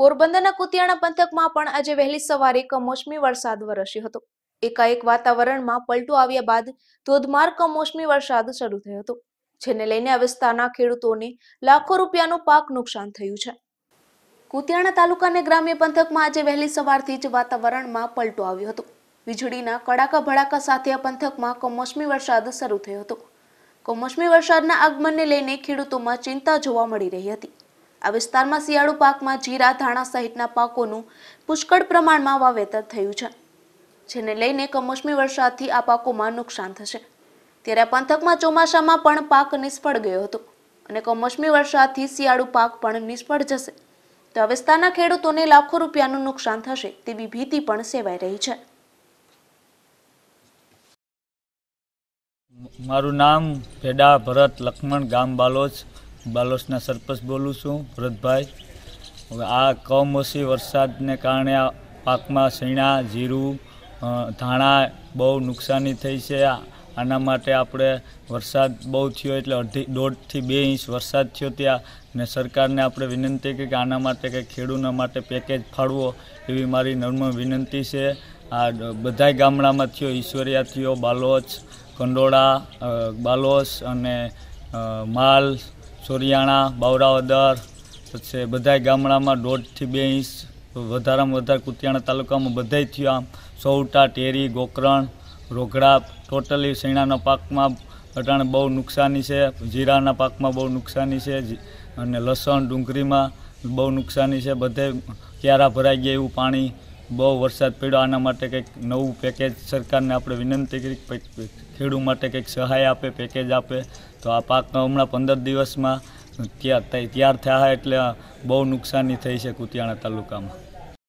પોરબંદરના કુતિયાણા પંથકમાં પણ આજે વહેલી સવારે કમોસમી વરસાદ વરસ્યો હતો એકાએક વાતાવરણમાં પલટો આવ્યા બાદ ધોધમાર કમોસમી વરસાદ શરૂ થયો હતો જેને લઈને આ વિસ્તારના ખેડૂતોને લાખો રૂપિયાનું પાક નુકસાન થયું છે કુતિયાણા તાલુકાને ગ્રામ્ય પંથકમાં આજે વહેલી સવારથી જ વાતાવરણમાં પલટો આવ્યો હતો વીજળીના કડાકા ભડાકા સાથે આ પંથકમાં કમોસમી વરસાદ શરૂ થયો હતો કમોસમી વરસાદના આગમનને લઈને ખેડૂતોમાં ચિંતા જોવા મળી રહી હતી આ વિસ્તારમાં શિયાળુ પાકમાં જીરા ધાણા સહિતના પાકોનું પુષ્કળ પ્રમાણમાં વાવેતર થયું છે જેને લઈને કમોસમી વરસાદથી આ પાકોમાં નુકસાન થશે ત્યારે પંથકમાં ચોમાસામાં પણ પાક નિષ્ફળ ગયો હતો અને કમોસમી વરસાદથી શિયાળુ પાક પણ નિષ્ફળ જશે તો આ વિસ્તારના ખેડૂતોને લાખો રૂપિયાનું નુકસાન થશે તેવી ભીતિ પણ સેવાઈ રહી છે મારું નામ ભેડા ભરત લક્ષ્મણ ગામ બાલોચ બાલોસના સરપંચ બોલું છું વ્રતભાઈ હવે આ કમોસમી વરસાદને કારણે આ પાકમાં શીણા જીરું ધાણા બહુ નુકસાની થઈ છે આના માટે આપણે વરસાદ બહુ થયો એટલે અઢી દોઢથી બે ઇંચ વરસાદ થયો ત્યાં ને સરકારને આપણે વિનંતી કરી કે આના માટે કંઈક ખેડૂતના માટે પેકેજ ફાળવો એવી મારી નર્મ વિનંતી છે આ બધાય ગામડામાં થયો ઈશ્વરિયા થયો બાલોચ કંડોળા બાલોસ અને માલ સોરિયાણા બાવરાવદર પછી બધા ગામડામાં દોઢથી બે ઇંચ વધારામાં વધારે કુતિયાણા તાલુકામાં બધાય થયું આમ સૌટા ટેરી ગોકરણ રોઘડા ટોટલી શેણાના પાકમાં અટાણે બહુ નુકસાની છે જીરાના પાકમાં બહુ નુકસાની છે અને લસણ ડુંગળીમાં બહુ નુકસાની છે બધે ક્યારા ભરાઈ ગયા એવું પાણી બહુ વરસાદ પડ્યો આના માટે કંઈક નવું પેકેજ સરકારને આપણે વિનંતી કરી ખેડૂ માટે કંઈક સહાય આપે પેકેજ આપે તો આ પાકનો હમણાં પંદર દિવસમાં ત્યાર તૈયાર થયા એટલે બહુ નુકસાની થઈ છે કુતિયાણા તાલુકામાં